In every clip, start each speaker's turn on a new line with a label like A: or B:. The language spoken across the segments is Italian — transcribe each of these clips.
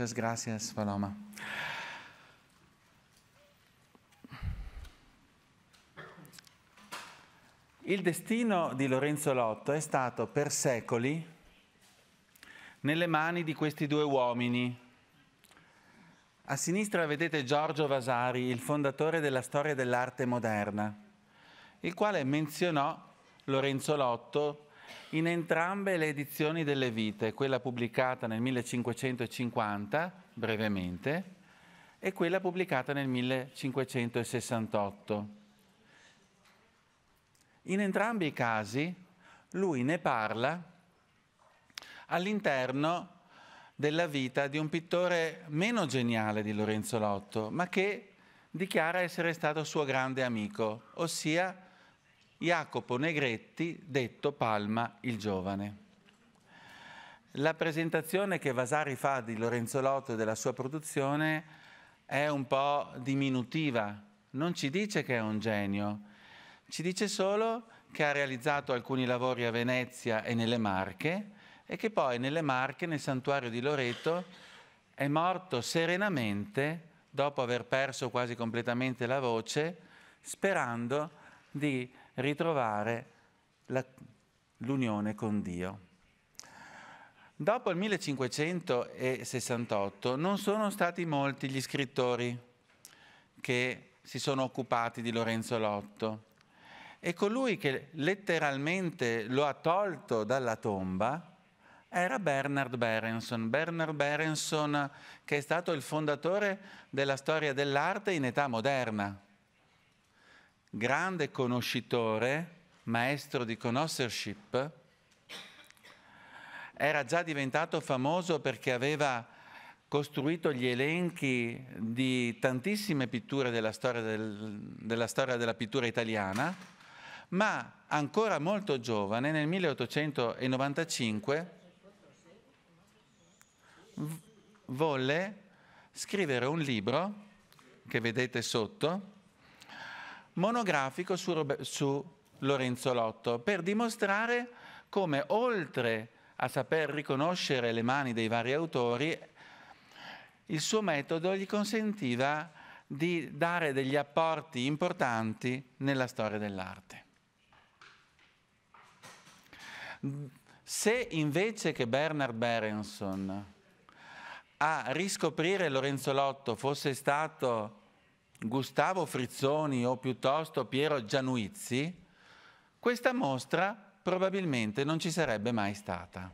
A: Muchas gracias, Paloma. Il destino di Lorenzo Lotto è stato per secoli nelle mani di questi due uomini. A sinistra vedete Giorgio Vasari, il fondatore della storia dell'arte moderna, il quale menzionò Lorenzo Lotto in entrambe le edizioni delle vite, quella pubblicata nel 1550, brevemente, e quella pubblicata nel 1568. In entrambi i casi lui ne parla all'interno della vita di un pittore meno geniale di Lorenzo Lotto, ma che dichiara essere stato suo grande amico, ossia Jacopo Negretti, detto Palma il Giovane. La presentazione che Vasari fa di Lorenzo Lotto e della sua produzione è un po' diminutiva, non ci dice che è un genio, ci dice solo che ha realizzato alcuni lavori a Venezia e nelle Marche e che poi nelle Marche, nel santuario di Loreto, è morto serenamente dopo aver perso quasi completamente la voce, sperando di ritrovare la, l'unione con Dio. Dopo il 1568 non sono stati molti gli scrittori che si sono occupati di Lorenzo Lotto e colui che letteralmente lo ha tolto dalla tomba era Bernard Berenson. Bernard Berenson che è stato il fondatore della storia dell'arte in età moderna grande conoscitore, maestro di conoscership, era già diventato famoso perché aveva costruito gli elenchi di tantissime pitture della storia, del, della, storia della pittura italiana, ma ancora molto giovane, nel 1895, volle scrivere un libro che vedete sotto, monografico su, su Lorenzo Lotto per dimostrare come oltre a saper riconoscere le mani dei vari autori, il suo metodo gli consentiva di dare degli apporti importanti nella storia dell'arte. Se invece che Bernard Berenson a riscoprire Lorenzo Lotto fosse stato Gustavo Frizzoni o piuttosto Piero Gianuizzi, questa mostra probabilmente non ci sarebbe mai stata.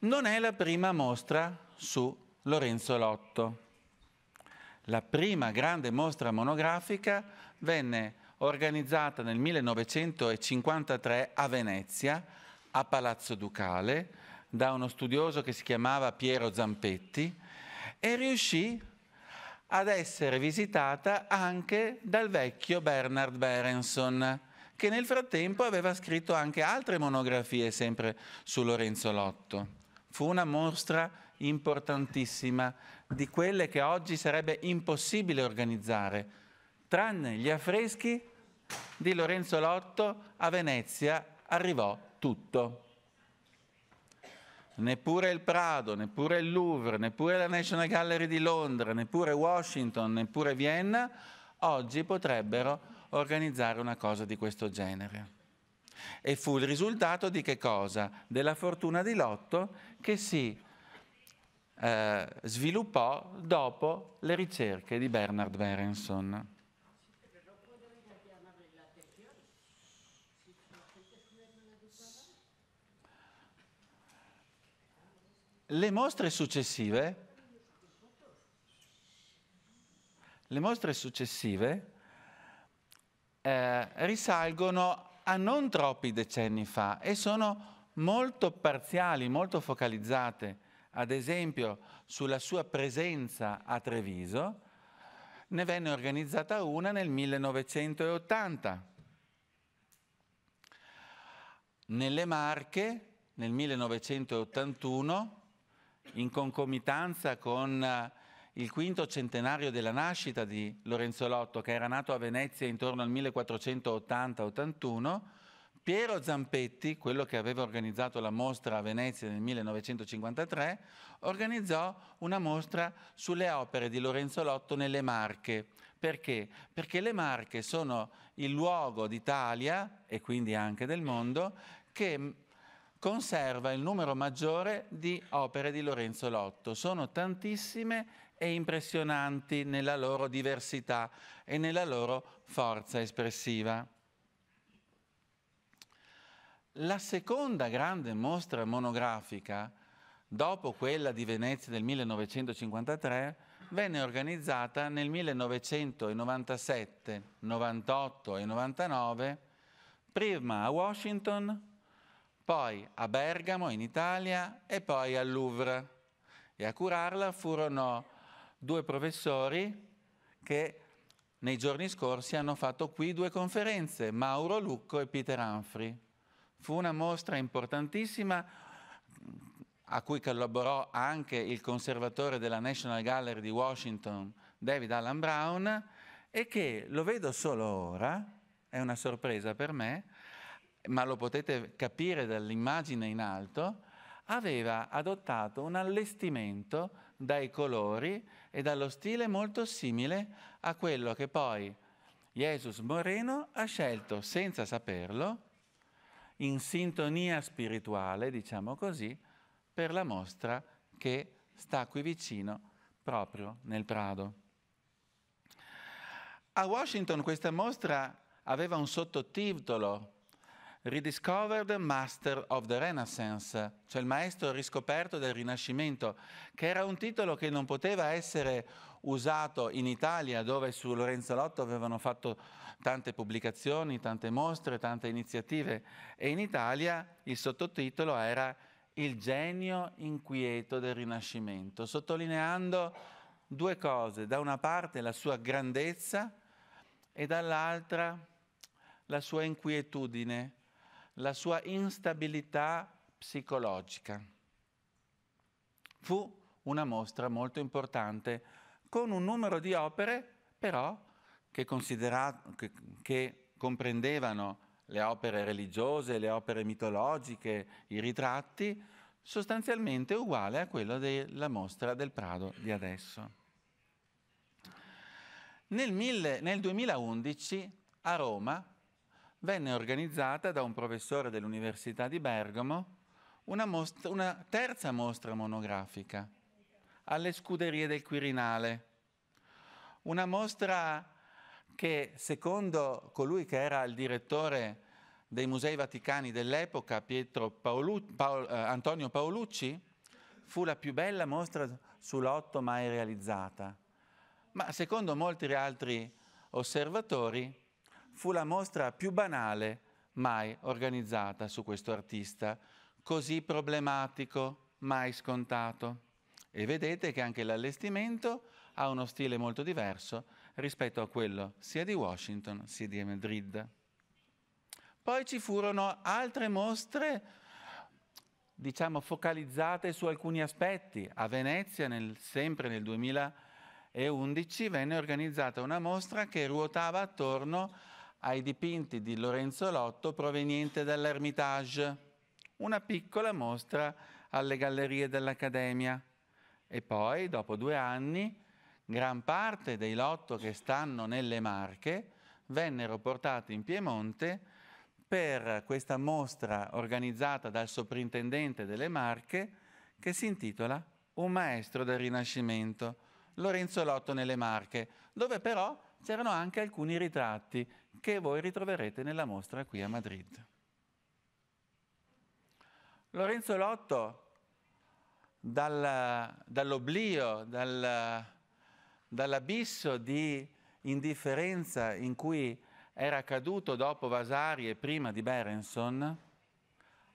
A: Non è la prima mostra su Lorenzo Lotto. La prima grande mostra monografica venne organizzata nel 1953 a Venezia, a Palazzo Ducale, da uno studioso che si chiamava Piero Zampetti e riuscì ad essere visitata anche dal vecchio Bernard Berenson, che nel frattempo aveva scritto anche altre monografie sempre su Lorenzo Lotto. Fu una mostra importantissima di quelle che oggi sarebbe impossibile organizzare, tranne gli affreschi di Lorenzo Lotto a Venezia arrivò tutto neppure il Prado, neppure il Louvre, neppure la National Gallery di Londra, neppure Washington, neppure Vienna, oggi potrebbero organizzare una cosa di questo genere. E fu il risultato di che cosa? Della fortuna di Lotto che si eh, sviluppò dopo le ricerche di Bernard Berenson. Le mostre successive, le mostre successive eh, risalgono a non troppi decenni fa e sono molto parziali, molto focalizzate, ad esempio sulla sua presenza a Treviso, ne venne organizzata una nel 1980. Nelle Marche, nel 1981, in concomitanza con eh, il quinto centenario della nascita di Lorenzo Lotto, che era nato a Venezia intorno al 1480-81, Piero Zampetti, quello che aveva organizzato la mostra a Venezia nel 1953, organizzò una mostra sulle opere di Lorenzo Lotto nelle Marche. Perché? Perché le Marche sono il luogo d'Italia e quindi anche del mondo che conserva il numero maggiore di opere di Lorenzo Lotto. Sono tantissime e impressionanti nella loro diversità e nella loro forza espressiva. La seconda grande mostra monografica, dopo quella di Venezia del 1953, venne organizzata nel 1997, 98 e 99, prima a Washington poi a Bergamo in Italia e poi al Louvre. E a curarla furono due professori che nei giorni scorsi hanno fatto qui due conferenze, Mauro Lucco e Peter Humphrey. Fu una mostra importantissima a cui collaborò anche il conservatore della National Gallery di Washington, David Alan Brown, e che lo vedo solo ora, è una sorpresa per me, ma lo potete capire dall'immagine in alto, aveva adottato un allestimento dai colori e dallo stile molto simile a quello che poi Jesus Moreno ha scelto senza saperlo, in sintonia spirituale, diciamo così, per la mostra che sta qui vicino, proprio nel Prado. A Washington questa mostra aveva un sottotitolo Rediscovered Master of the Renaissance, cioè il maestro riscoperto del Rinascimento, che era un titolo che non poteva essere usato in Italia, dove su Lorenzo Lotto avevano fatto tante pubblicazioni, tante mostre, tante iniziative, e in Italia il sottotitolo era Il genio inquieto del Rinascimento, sottolineando due cose, da una parte la sua grandezza e dall'altra la sua inquietudine la sua instabilità psicologica. Fu una mostra molto importante, con un numero di opere però che, che, che comprendevano le opere religiose, le opere mitologiche, i ritratti, sostanzialmente uguale a quello della mostra del Prado di adesso. Nel, mille, nel 2011 a Roma venne organizzata da un professore dell'Università di Bergamo una, mostra, una terza mostra monografica alle scuderie del Quirinale. Una mostra che secondo colui che era il direttore dei Musei Vaticani dell'epoca, Pietro Paolu, Paolo, eh, Antonio Paolucci, fu la più bella mostra sull'otto mai realizzata. Ma secondo molti altri osservatori fu la mostra più banale mai organizzata su questo artista, così problematico, mai scontato. E vedete che anche l'allestimento ha uno stile molto diverso rispetto a quello sia di Washington sia di Madrid. Poi ci furono altre mostre, diciamo, focalizzate su alcuni aspetti. A Venezia, nel, sempre nel 2011, venne organizzata una mostra che ruotava attorno ai dipinti di Lorenzo Lotto proveniente dall'Ermitage, una piccola mostra alle gallerie dell'Accademia. E poi, dopo due anni, gran parte dei Lotto che stanno nelle Marche vennero portati in Piemonte per questa mostra organizzata dal soprintendente delle Marche che si intitola Un maestro del Rinascimento, Lorenzo Lotto nelle Marche, dove però c'erano anche alcuni ritratti che voi ritroverete nella mostra qui a Madrid. Lorenzo Lotto, dalla, dall'oblio, dalla, dall'abisso di indifferenza in cui era caduto dopo Vasari e prima di Berenson,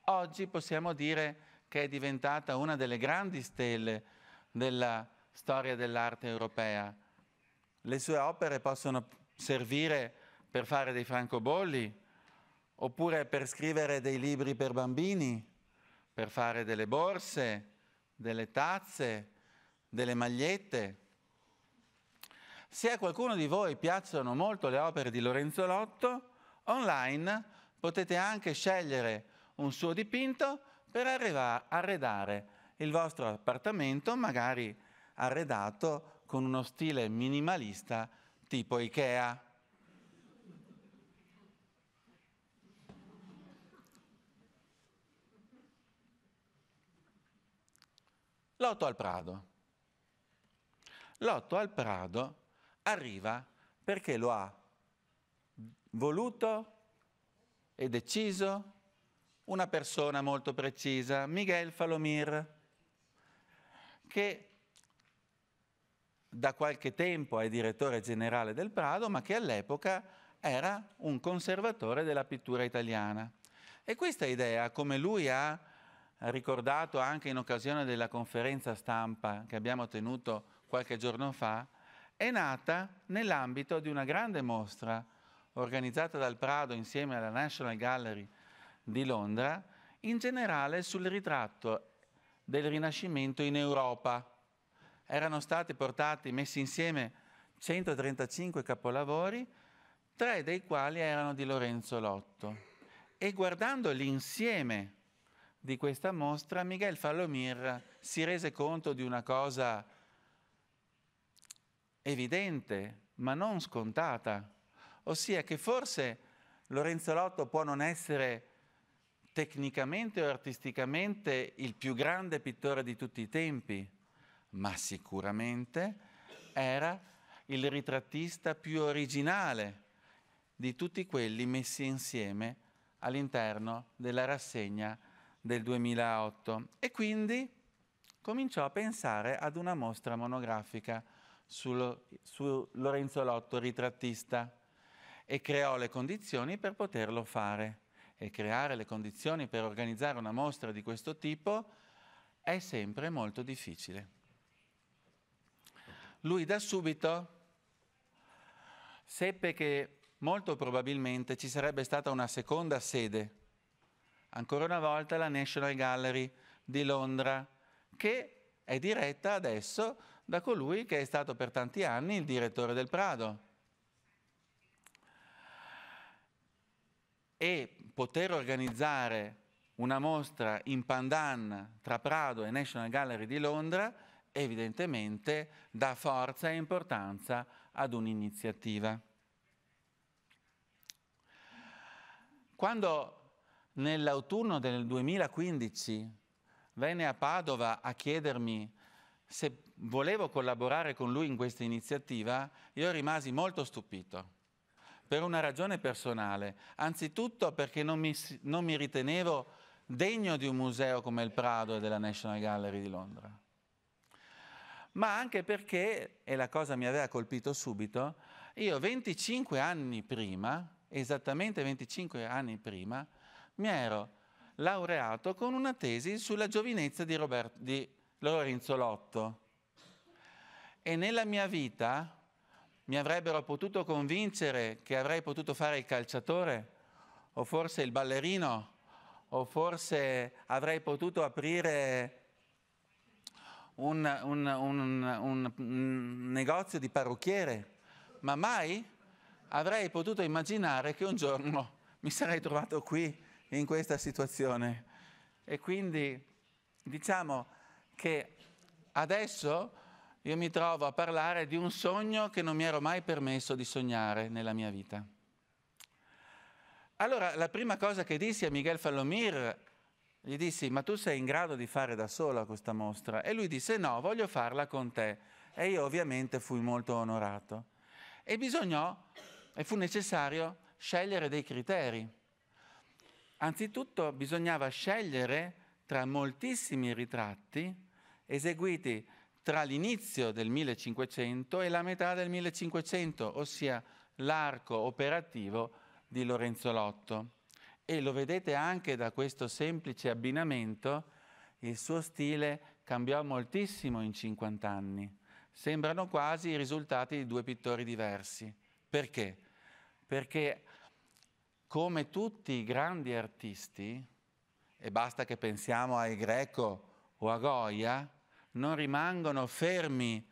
A: oggi possiamo dire che è diventata una delle grandi stelle della storia dell'arte europea. Le sue opere possono servire per fare dei francobolli, oppure per scrivere dei libri per bambini, per fare delle borse, delle tazze, delle magliette. Se a qualcuno di voi piacciono molto le opere di Lorenzo Lotto, online potete anche scegliere un suo dipinto per arredare il vostro appartamento, magari arredato con uno stile minimalista tipo Ikea. L'otto al Prado. L'otto al Prado arriva perché lo ha voluto e deciso una persona molto precisa, Miguel Falomir, che da qualche tempo è direttore generale del Prado, ma che all'epoca era un conservatore della pittura italiana. E questa idea, come lui ha ricordato anche in occasione della conferenza stampa che abbiamo tenuto qualche giorno fa, è nata nell'ambito di una grande mostra organizzata dal Prado insieme alla National Gallery di Londra, in generale sul ritratto del Rinascimento in Europa. Erano stati portati, messi insieme 135 capolavori, tre dei quali erano di Lorenzo Lotto. E guardando l'insieme di questa mostra, Miguel Falomir si rese conto di una cosa evidente, ma non scontata, ossia che forse Lorenzo Lotto può non essere tecnicamente o artisticamente il più grande pittore di tutti i tempi, ma sicuramente era il ritrattista più originale di tutti quelli messi insieme all'interno della rassegna del 2008 e quindi cominciò a pensare ad una mostra monografica sul, su Lorenzo Lotto, ritrattista, e creò le condizioni per poterlo fare. E creare le condizioni per organizzare una mostra di questo tipo è sempre molto difficile. Lui da subito seppe che molto probabilmente ci sarebbe stata una seconda sede ancora una volta la National Gallery di Londra, che è diretta adesso da colui che è stato per tanti anni il direttore del Prado. E poter organizzare una mostra in pandan tra Prado e National Gallery di Londra evidentemente dà forza e importanza ad un'iniziativa. Quando nell'autunno del 2015 venne a Padova a chiedermi se volevo collaborare con lui in questa iniziativa, io rimasi molto stupito per una ragione personale, anzitutto perché non mi, non mi ritenevo degno di un museo come il Prado e della National Gallery di Londra, ma anche perché, e la cosa mi aveva colpito subito, io 25 anni prima, esattamente 25 anni prima, mi ero laureato con una tesi sulla giovinezza di, Robert, di Lorenzo Lotto. E nella mia vita mi avrebbero potuto convincere che avrei potuto fare il calciatore o forse il ballerino o forse avrei potuto aprire un, un, un, un, negozio di parrucchiere, ma mai avrei potuto immaginare che un giorno mi sarei trovato qui in questa situazione. E quindi diciamo che adesso io mi trovo a parlare di un sogno che non mi ero mai permesso di sognare nella mia vita. Allora, la prima cosa che dissi a Miguel Fallomir, gli dissi, ma tu sei in grado di fare da sola questa mostra? E lui disse, no, voglio farla con te. E io ovviamente fui molto onorato. E bisognò, e fu necessario, scegliere dei criteri. Anzitutto bisognava scegliere tra moltissimi ritratti eseguiti tra l'inizio del 1500 e la metà del 1500, ossia l'arco operativo di Lorenzo Lotto. E lo vedete anche da questo semplice abbinamento, il suo stile cambiò moltissimo in 50 anni. Sembrano quasi i risultati di due pittori diversi. Perché? Perché come tutti i grandi artisti, e basta che pensiamo ai Greco o a Goya, non rimangono fermi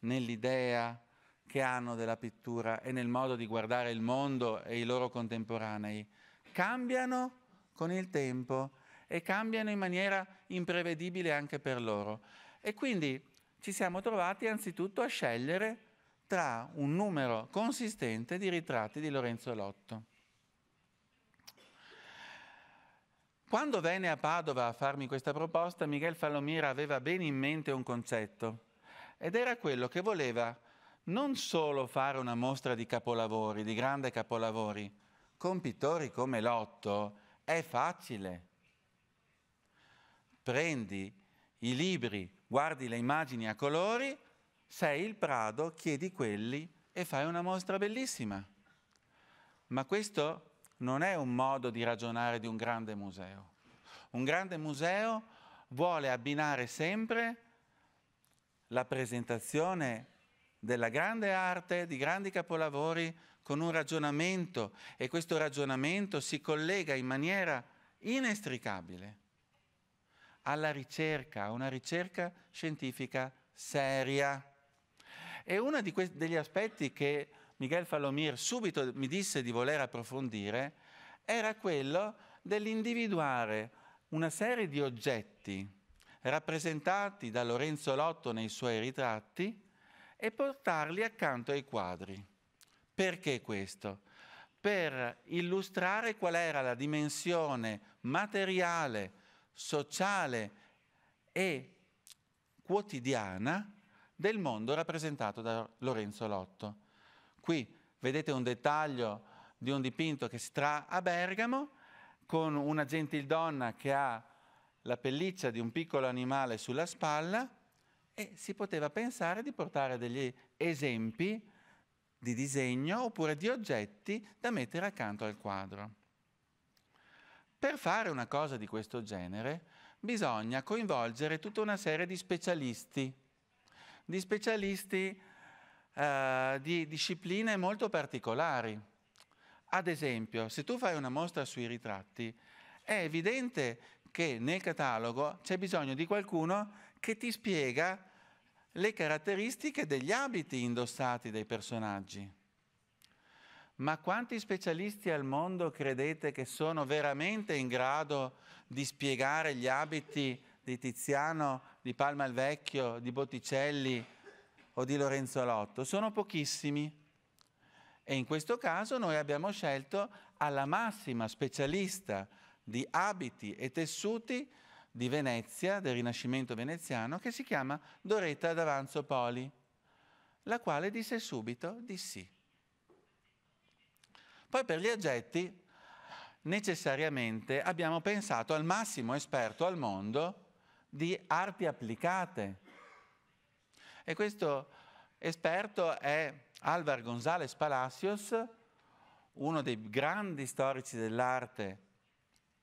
A: nell'idea che hanno della pittura e nel modo di guardare il mondo e i loro contemporanei. Cambiano con il tempo e cambiano in maniera imprevedibile anche per loro. E quindi ci siamo trovati anzitutto a scegliere tra un numero consistente di ritratti di Lorenzo Lotto. Quando venne a Padova a farmi questa proposta, Miguel Falomira aveva bene in mente un concetto ed era quello che voleva non solo fare una mostra di capolavori, di grandi capolavori, con pittori come Lotto è facile. Prendi i libri, guardi le immagini a colori, sei il Prado, chiedi quelli e fai una mostra bellissima. Ma questo non è un modo di ragionare di un grande museo. Un grande museo vuole abbinare sempre la presentazione della grande arte, di grandi capolavori, con un ragionamento e questo ragionamento si collega in maniera inestricabile alla ricerca, a una ricerca scientifica seria. E uno degli aspetti che Miguel Falomir subito mi disse di voler approfondire era quello dell'individuare una serie di oggetti rappresentati da Lorenzo Lotto nei suoi ritratti e portarli accanto ai quadri. Perché questo? Per illustrare qual era la dimensione materiale, sociale e quotidiana del mondo rappresentato da Lorenzo Lotto. Qui vedete un dettaglio di un dipinto che si trae a Bergamo con una gentildonna che ha la pelliccia di un piccolo animale sulla spalla e si poteva pensare di portare degli esempi di disegno oppure di oggetti da mettere accanto al quadro. Per fare una cosa di questo genere bisogna coinvolgere tutta una serie di specialisti, di specialisti eh, di discipline molto particolari. Ad esempio, se tu fai una mostra sui ritratti, è evidente che nel catalogo c'è bisogno di qualcuno che ti spiega le caratteristiche degli abiti indossati dai personaggi. Ma quanti specialisti al mondo credete che sono veramente in grado di spiegare gli abiti di Tiziano, di Palma il Vecchio, di Botticelli, o di Lorenzo Lotto, sono pochissimi. E in questo caso noi abbiamo scelto alla massima specialista di abiti e tessuti di Venezia, del Rinascimento veneziano, che si chiama Doretta d'Avanzo Poli, la quale disse subito di sì. Poi per gli oggetti necessariamente abbiamo pensato al massimo esperto al mondo di arti applicate, e questo esperto è Álvar González Palacios, uno dei grandi storici dell'arte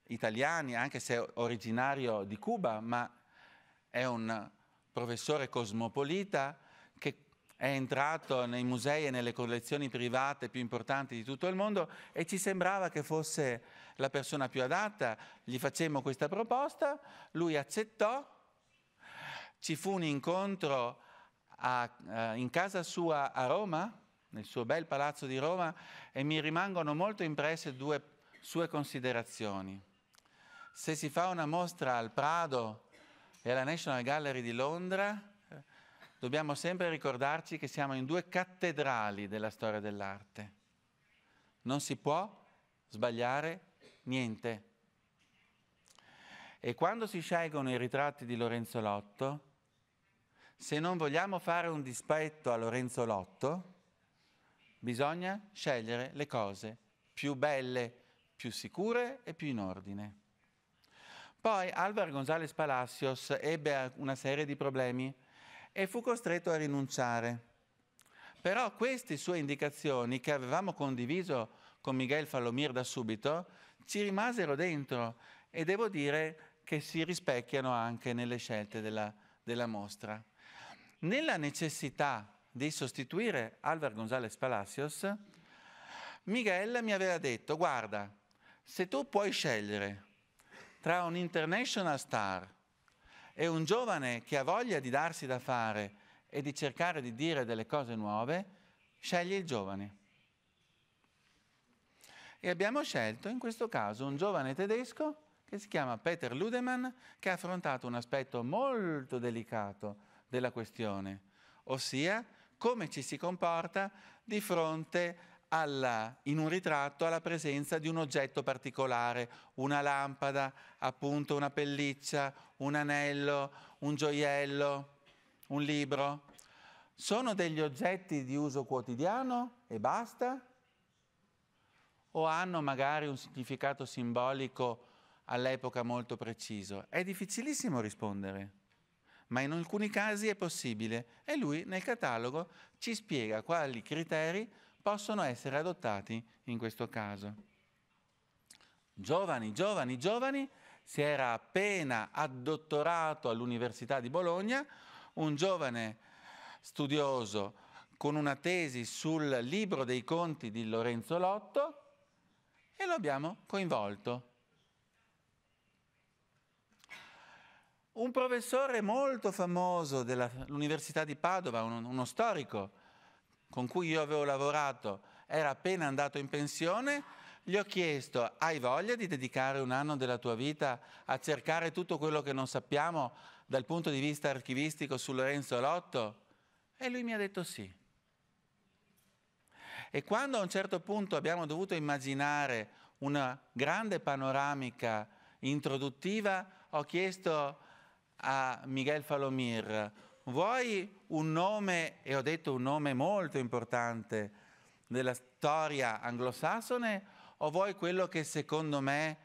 A: italiani, anche se originario di Cuba, ma è un professore cosmopolita che è entrato nei musei e nelle collezioni private più importanti di tutto il mondo e ci sembrava che fosse la persona più adatta. Gli facemmo questa proposta, lui accettò, ci fu un incontro a, eh, in casa sua a Roma, nel suo bel palazzo di Roma, e mi rimangono molto impresse due sue considerazioni. Se si fa una mostra al Prado e alla National Gallery di Londra, dobbiamo sempre ricordarci che siamo in due cattedrali della storia dell'arte. Non si può sbagliare niente. E quando si scelgono i ritratti di Lorenzo Lotto, se non vogliamo fare un dispetto a Lorenzo Lotto, bisogna scegliere le cose più belle, più sicure e più in ordine. Poi Alvar González Palacios ebbe una serie di problemi e fu costretto a rinunciare. Però queste sue indicazioni, che avevamo condiviso con Miguel Falomir da subito, ci rimasero dentro e devo dire che si rispecchiano anche nelle scelte della, della mostra nella necessità di sostituire Alvar González Palacios, Miguel mi aveva detto, guarda, se tu puoi scegliere tra un international star e un giovane che ha voglia di darsi da fare e di cercare di dire delle cose nuove, scegli il giovane. E abbiamo scelto in questo caso un giovane tedesco che si chiama Peter Ludemann, che ha affrontato un aspetto molto delicato della questione, ossia come ci si comporta di fronte alla, in un ritratto alla presenza di un oggetto particolare, una lampada, appunto una pelliccia, un anello, un gioiello, un libro. Sono degli oggetti di uso quotidiano e basta? O hanno magari un significato simbolico all'epoca molto preciso? È difficilissimo rispondere ma in alcuni casi è possibile e lui nel catalogo ci spiega quali criteri possono essere adottati in questo caso. Giovani, giovani, giovani, si era appena addottorato all'Università di Bologna, un giovane studioso con una tesi sul libro dei conti di Lorenzo Lotto e lo abbiamo coinvolto un professore molto famoso dell'Università di Padova, uno, uno storico con cui io avevo lavorato, era appena andato in pensione, gli ho chiesto, hai voglia di dedicare un anno della tua vita a cercare tutto quello che non sappiamo dal punto di vista archivistico su Lorenzo Lotto? E lui mi ha detto sì. E quando a un certo punto abbiamo dovuto immaginare una grande panoramica introduttiva, ho chiesto a Miguel Falomir, vuoi un nome, e ho detto un nome molto importante della storia anglosassone, o vuoi quello che secondo me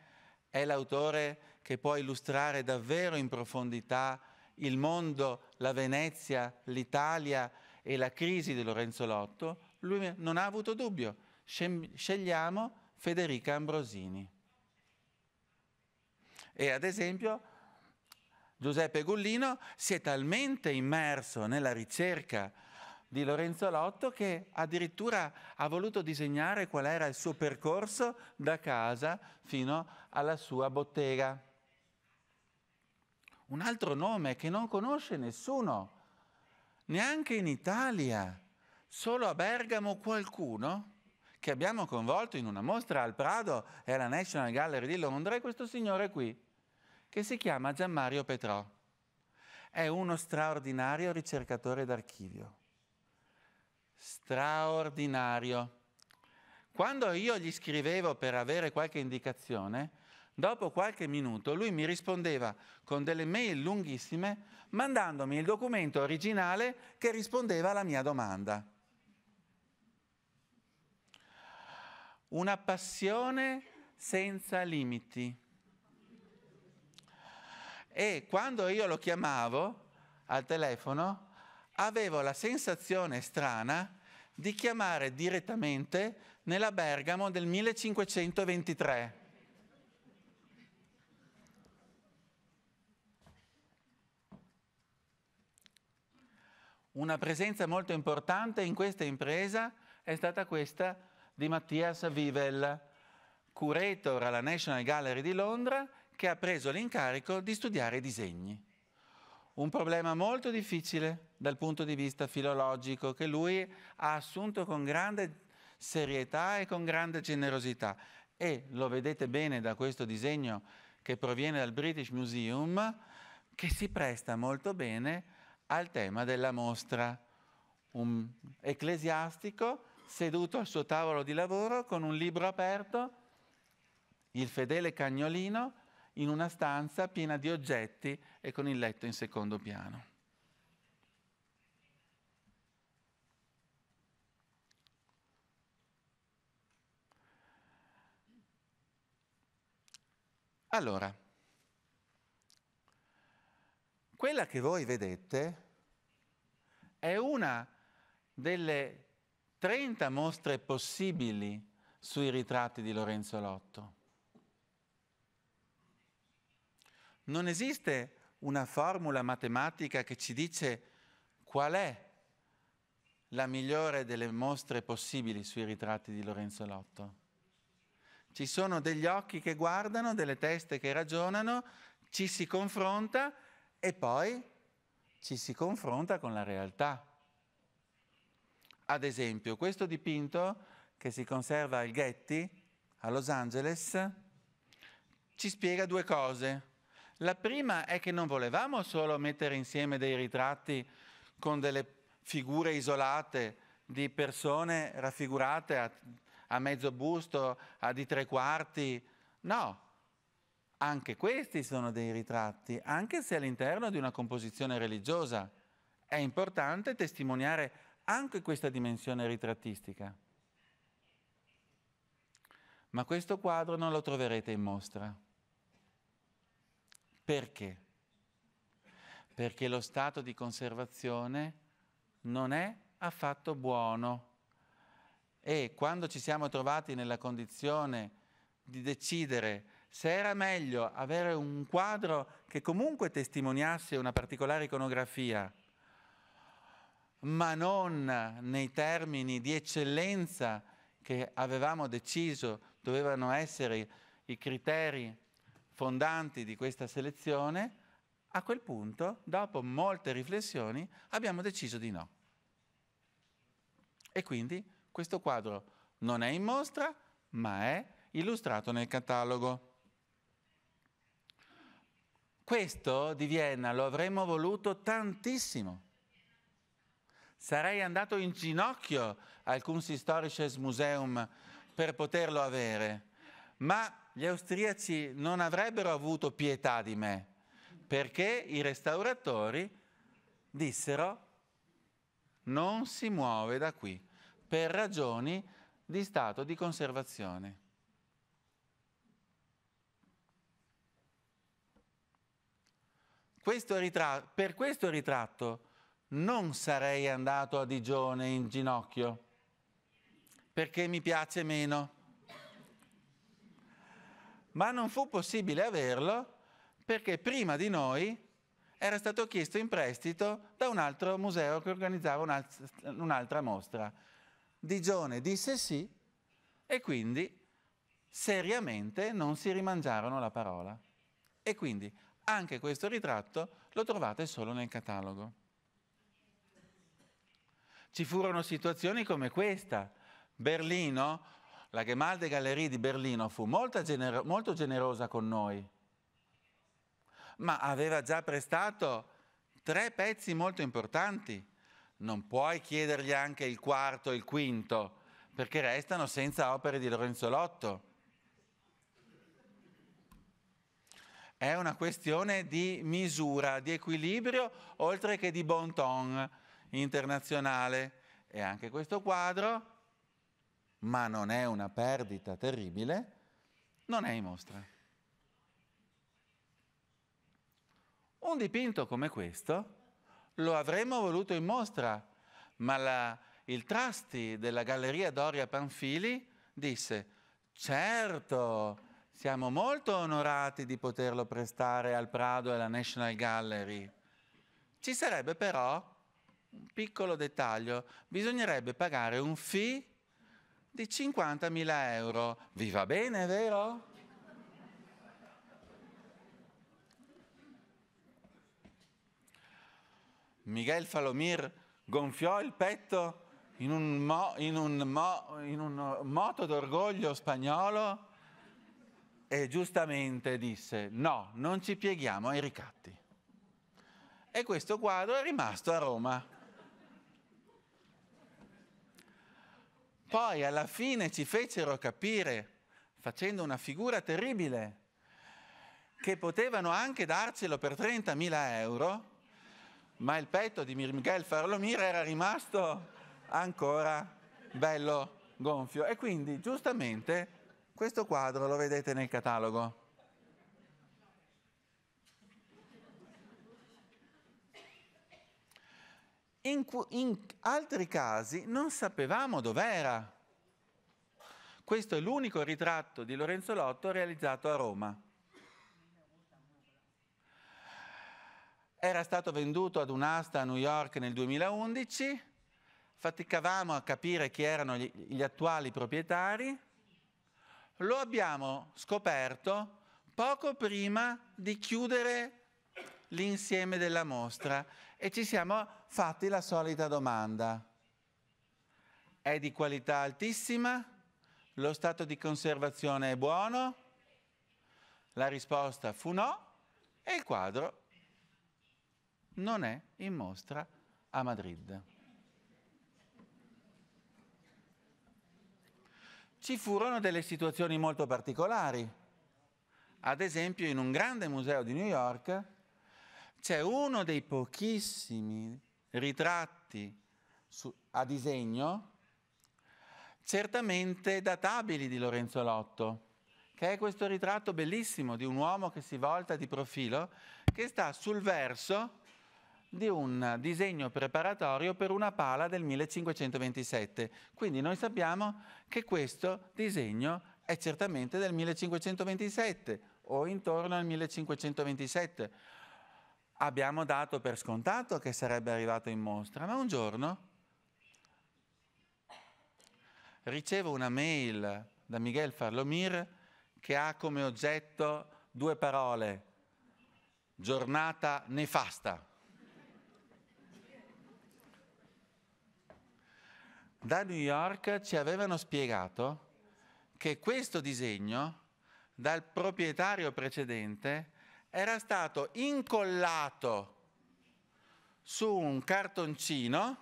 A: è l'autore che può illustrare davvero in profondità il mondo, la Venezia, l'Italia e la crisi di Lorenzo Lotto? Lui non ha avuto dubbio. Scegliamo Federica Ambrosini. E ad esempio Giuseppe Gullino si è talmente immerso nella ricerca di Lorenzo Lotto che addirittura ha voluto disegnare qual era il suo percorso da casa fino alla sua bottega. Un altro nome che non conosce nessuno, neanche in Italia, solo a Bergamo qualcuno che abbiamo coinvolto in una mostra al Prado e alla National Gallery di Londra è questo signore qui, che si chiama Gianmario Petrò. È uno straordinario ricercatore d'archivio. Straordinario. Quando io gli scrivevo per avere qualche indicazione, dopo qualche minuto lui mi rispondeva con delle mail lunghissime mandandomi il documento originale che rispondeva alla mia domanda. Una passione senza limiti e quando io lo chiamavo al telefono, avevo la sensazione strana di chiamare direttamente nella Bergamo del 1523. Una presenza molto importante in questa impresa è stata questa di Mattias Vivel, curator alla National Gallery di Londra che ha preso l'incarico di studiare i disegni. Un problema molto difficile dal punto di vista filologico che lui ha assunto con grande serietà e con grande generosità. E lo vedete bene da questo disegno che proviene dal British Museum, che si presta molto bene al tema della mostra. Un ecclesiastico seduto al suo tavolo di lavoro con un libro aperto, il fedele cagnolino in una stanza piena di oggetti e con il letto in secondo piano. Allora, quella che voi vedete è una delle 30 mostre possibili sui ritratti di Lorenzo Lotto. Non esiste una formula matematica che ci dice qual è la migliore delle mostre possibili sui ritratti di Lorenzo Lotto. Ci sono degli occhi che guardano, delle teste che ragionano, ci si confronta e poi ci si confronta con la realtà. Ad esempio, questo dipinto che si conserva al Getty a Los Angeles ci spiega due cose. La prima è che non volevamo solo mettere insieme dei ritratti con delle figure isolate di persone raffigurate a, a mezzo busto, a di tre quarti. No, anche questi sono dei ritratti, anche se all'interno di una composizione religiosa. È importante testimoniare anche questa dimensione ritrattistica. Ma questo quadro non lo troverete in mostra. Perché? Perché lo stato di conservazione non è affatto buono e quando ci siamo trovati nella condizione di decidere se era meglio avere un quadro che comunque testimoniasse una particolare iconografia, ma non nei termini di eccellenza che avevamo deciso dovevano essere i criteri fondanti di questa selezione, a quel punto, dopo molte riflessioni, abbiamo deciso di no. E quindi questo quadro non è in mostra, ma è illustrato nel catalogo. Questo di Vienna lo avremmo voluto tantissimo. Sarei andato in ginocchio al Kunsthistorisches Museum per poterlo avere, ma gli austriaci non avrebbero avuto pietà di me, perché i restauratori dissero non si muove da qui per ragioni di stato di conservazione. Questo per questo ritratto non sarei andato a digione in ginocchio, perché mi piace meno ma non fu possibile averlo perché prima di noi era stato chiesto in prestito da un altro museo che organizzava un'altra mostra. Digione disse sì e quindi seriamente non si rimangiarono la parola. E quindi anche questo ritratto lo trovate solo nel catalogo. Ci furono situazioni come questa. Berlino la Gemalde Gallerie di Berlino fu genero molto generosa con noi, ma aveva già prestato tre pezzi molto importanti. Non puoi chiedergli anche il quarto e il quinto, perché restano senza opere di Lorenzo Lotto. È una questione di misura, di equilibrio, oltre che di bon ton internazionale. E anche questo quadro ma non è una perdita terribile, non è in mostra. Un dipinto come questo lo avremmo voluto in mostra, ma la, il trusty della Galleria Doria Panfili disse certo, siamo molto onorati di poterlo prestare al Prado e alla National Gallery. Ci sarebbe però un piccolo dettaglio, bisognerebbe pagare un fee di 50.000 euro. Vi va bene, vero? Miguel Falomir gonfiò il petto in un, mo, in, un mo, in un, moto d'orgoglio spagnolo e giustamente disse no, non ci pieghiamo ai ricatti. E questo quadro è rimasto a Roma. Poi alla fine ci fecero capire, facendo una figura terribile, che potevano anche darcelo per 30.000 euro, ma il petto di Miguel Farlomir era rimasto ancora bello gonfio. E quindi, giustamente, questo quadro lo vedete nel catalogo. in, in altri casi non sapevamo dov'era. Questo è l'unico ritratto di Lorenzo Lotto realizzato a Roma. Era stato venduto ad un'asta a New York nel 2011, faticavamo a capire chi erano gli, gli attuali proprietari, lo abbiamo scoperto poco prima di chiudere l'insieme della mostra e ci siamo fatti la solita domanda. È di qualità altissima? Lo stato di conservazione è buono? La risposta fu no e il quadro non è in mostra a Madrid. Ci furono delle situazioni molto particolari. Ad esempio, in un grande museo di New York c'è uno dei pochissimi ritratti su, a disegno certamente databili di Lorenzo Lotto, che è questo ritratto bellissimo di un uomo che si volta di profilo, che sta sul verso di un disegno preparatorio per una pala del 1527. Quindi noi sappiamo che questo disegno è certamente del 1527 o intorno al 1527 abbiamo dato per scontato che sarebbe arrivato in mostra, ma un giorno ricevo una mail da Miguel Farlomir che ha come oggetto due parole, giornata nefasta. Da New York ci avevano spiegato che questo disegno dal proprietario precedente era stato incollato su un cartoncino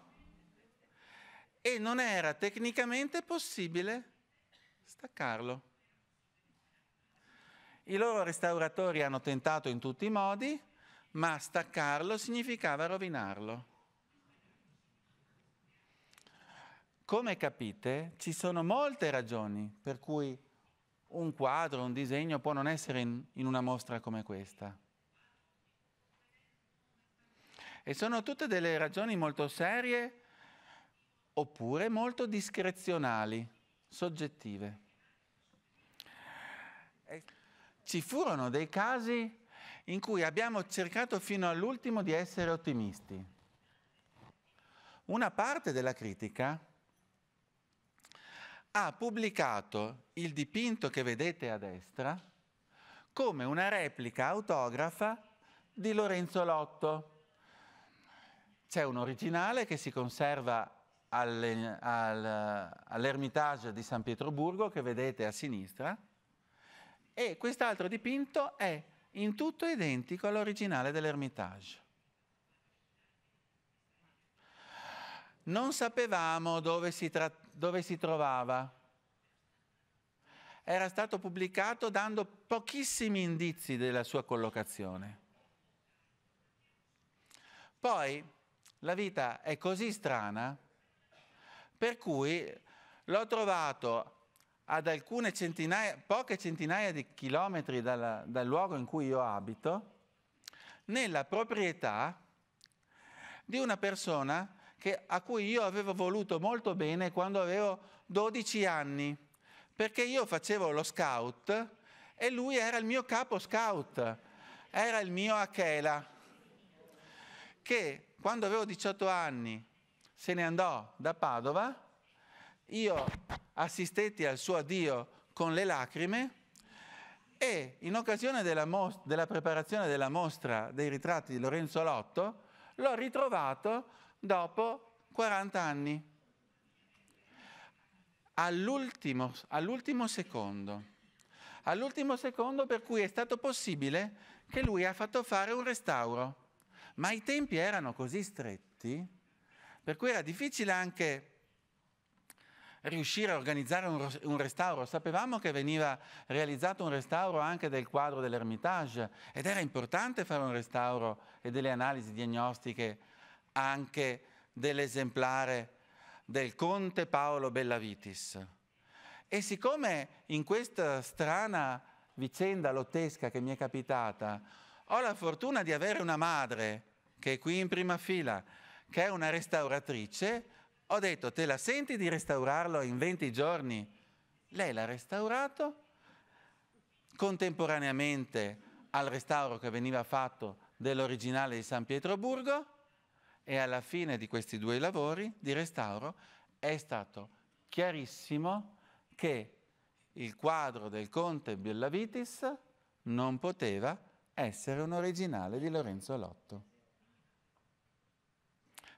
A: e non era tecnicamente possibile staccarlo. I loro restauratori hanno tentato in tutti i modi, ma staccarlo significava rovinarlo. Come capite, ci sono molte ragioni per cui un quadro, un disegno può non essere in, in una mostra come questa. E sono tutte delle ragioni molto serie oppure molto discrezionali, soggettive. Ci furono dei casi in cui abbiamo cercato fino all'ultimo di essere ottimisti. Una parte della critica ha pubblicato il dipinto che vedete a destra come una replica autografa di Lorenzo Lotto. C'è un originale che si conserva all'Ermitage di San Pietroburgo che vedete a sinistra e quest'altro dipinto è in tutto identico all'originale dell'Ermitage. Non sapevamo dove si trattava dove si trovava. Era stato pubblicato dando pochissimi indizi della sua collocazione. Poi la vita è così strana per cui l'ho trovato ad alcune centinaia, poche centinaia di chilometri dal, dal luogo in cui io abito, nella proprietà di una persona che, a cui io avevo voluto molto bene quando avevo 12 anni, perché io facevo lo scout e lui era il mio capo scout, era il mio Achela, che quando avevo 18 anni se ne andò da Padova, io assistetti al suo addio con le lacrime e in occasione della, della preparazione della mostra dei ritratti di Lorenzo Lotto l'ho ritrovato dopo 40 anni. All'ultimo, all'ultimo secondo. All'ultimo secondo per cui è stato possibile che lui ha fatto fare un restauro. Ma i tempi erano così stretti, per cui era difficile anche riuscire a organizzare un, un, restauro. Sapevamo che veniva realizzato un restauro anche del quadro dell'Ermitage ed era importante fare un restauro e delle analisi diagnostiche anche dell'esemplare del conte Paolo Bellavitis. E siccome in questa strana vicenda lottesca che mi è capitata, ho la fortuna di avere una madre che è qui in prima fila, che è una restauratrice, ho detto te la senti di restaurarlo in 20 giorni? Lei l'ha restaurato contemporaneamente al restauro che veniva fatto dell'originale di San Pietroburgo e alla fine di questi due lavori di restauro è stato chiarissimo che il quadro del conte Bellavitis non poteva essere un originale di Lorenzo Lotto.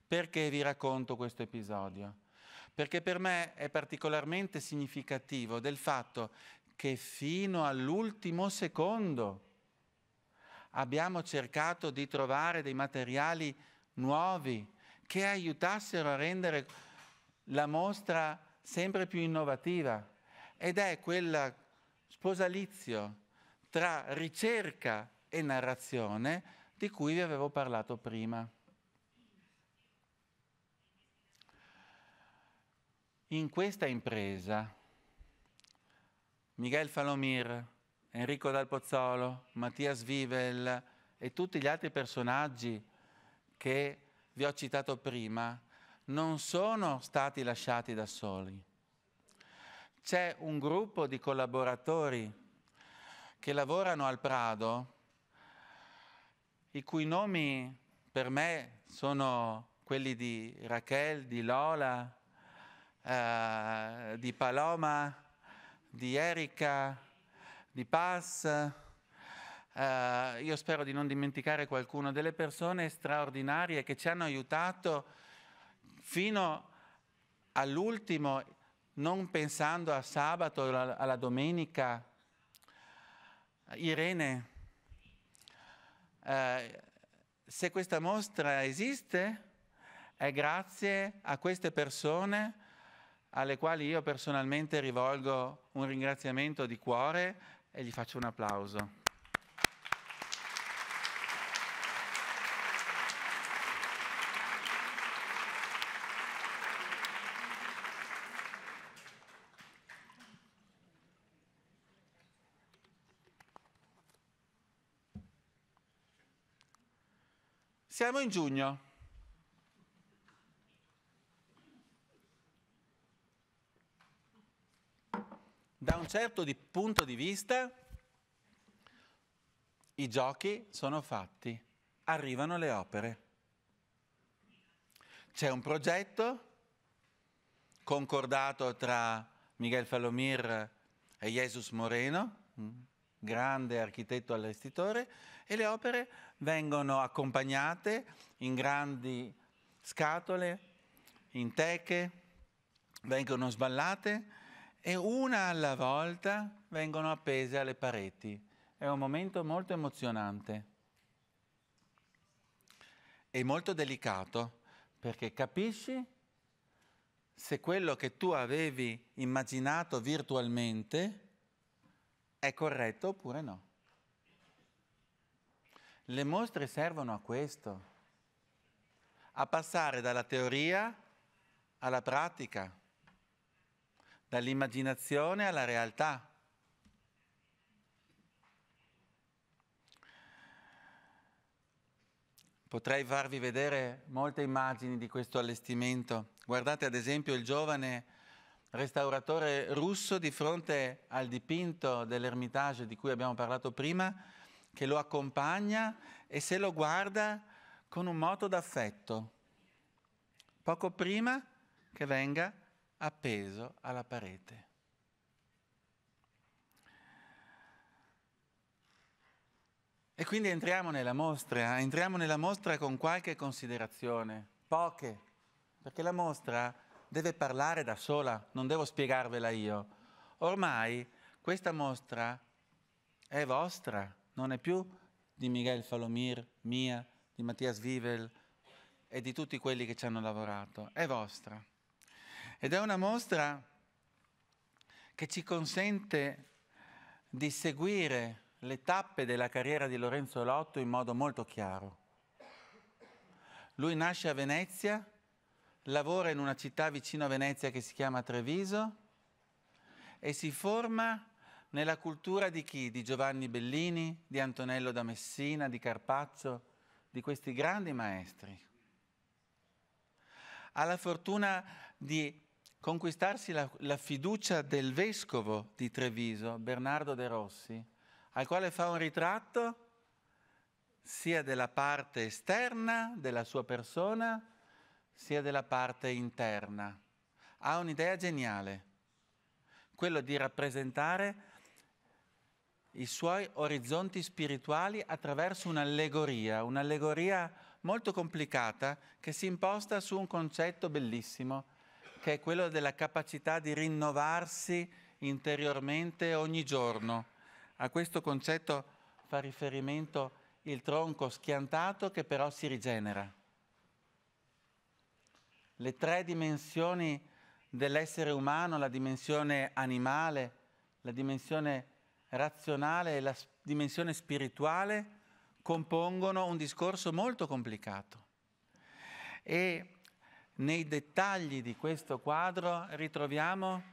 A: Perché vi racconto questo episodio? Perché per me è particolarmente significativo del fatto che fino all'ultimo secondo abbiamo cercato di trovare dei materiali nuovi che aiutassero a rendere la mostra sempre più innovativa. Ed è quel sposalizio tra ricerca e narrazione di cui vi avevo parlato prima. In questa impresa Miguel Falomir, Enrico Dal Pozzolo, Mattias Vivel e tutti gli altri personaggi che vi ho citato prima non sono stati lasciati da soli. C'è un gruppo di collaboratori che lavorano al Prado, i cui nomi per me sono quelli di Raquel, di Lola, eh, di Paloma, di Erika, di Paz, Uh, io spero di non dimenticare qualcuno delle persone straordinarie che ci hanno aiutato fino all'ultimo, non pensando a sabato, alla domenica. Irene, uh, se questa mostra esiste è grazie a queste persone alle quali io personalmente rivolgo un ringraziamento di cuore e gli faccio un applauso. Siamo in giugno. Da un certo di punto di vista, i giochi sono fatti, arrivano le opere. C'è un progetto concordato tra Miguel Falomir e Jesus Moreno, mm, grande architetto allestitore, e le opere vengono accompagnate in grandi scatole, in teche, vengono sballate e una alla volta vengono appese alle pareti. È un momento molto emozionante e molto delicato perché capisci se quello che tu avevi immaginato virtualmente è corretto oppure no. Le mostre servono a questo, a passare dalla teoria alla pratica, dall'immaginazione alla realtà. Potrei farvi vedere molte immagini di questo allestimento. Guardate ad esempio il giovane restauratore russo di fronte al dipinto dell'Ermitage di cui abbiamo parlato prima, che lo accompagna e se lo guarda con un moto d'affetto, poco prima che venga appeso alla parete. E quindi entriamo nella mostra, entriamo nella mostra con qualche considerazione, poche, perché la mostra deve parlare da sola, non devo spiegarvela io. Ormai questa mostra è vostra, non è più di Miguel Falomir, mia, di Mattias Wivel e di tutti quelli che ci hanno lavorato, è vostra. Ed è una mostra che ci consente di seguire le tappe della carriera di Lorenzo Lotto in modo molto chiaro. Lui nasce a Venezia lavora in una città vicino a Venezia che si chiama Treviso e si forma nella cultura di chi? Di Giovanni Bellini, di Antonello da Messina, di Carpaccio, di questi grandi maestri. Ha la fortuna di conquistarsi la, la fiducia del vescovo di Treviso, Bernardo De Rossi, al quale fa un ritratto sia della parte esterna della sua persona, sia della parte interna. Ha un'idea geniale, quello di rappresentare i suoi orizzonti spirituali attraverso un'allegoria, un'allegoria molto complicata che si imposta su un concetto bellissimo, che è quello della capacità di rinnovarsi interiormente ogni giorno. A questo concetto fa riferimento il tronco schiantato che però si rigenera le tre dimensioni dell'essere umano, la dimensione animale, la dimensione razionale e la dimensione spirituale, compongono un discorso molto complicato. E nei dettagli di questo quadro ritroviamo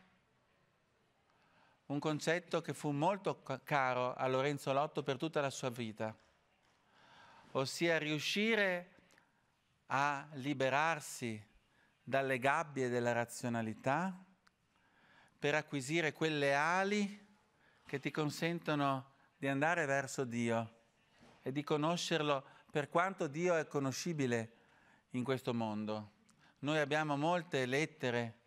A: un concetto che fu molto caro a Lorenzo Lotto per tutta la sua vita, ossia riuscire a liberarsi dalle gabbie della razionalità per acquisire quelle ali che ti consentono di andare verso Dio e di conoscerlo per quanto Dio è conoscibile in questo mondo. Noi abbiamo molte lettere,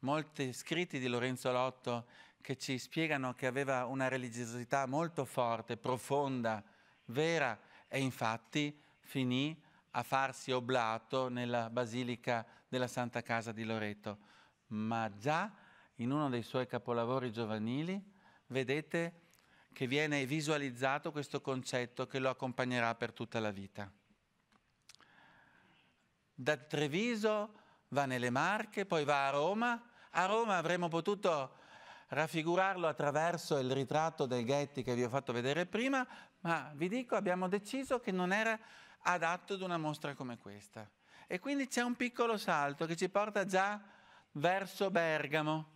A: molti scritti di Lorenzo Lotto che ci spiegano che aveva una religiosità molto forte, profonda, vera e infatti finì a farsi oblato nella basilica della Santa Casa di Loreto, ma già in uno dei suoi capolavori giovanili vedete che viene visualizzato questo concetto che lo accompagnerà per tutta la vita. Da Treviso va nelle Marche, poi va a Roma. A Roma avremmo potuto raffigurarlo attraverso il ritratto del Ghetti che vi ho fatto vedere prima, ma vi dico abbiamo deciso che non era adatto ad una mostra come questa. E quindi c'è un piccolo salto che ci porta già verso Bergamo,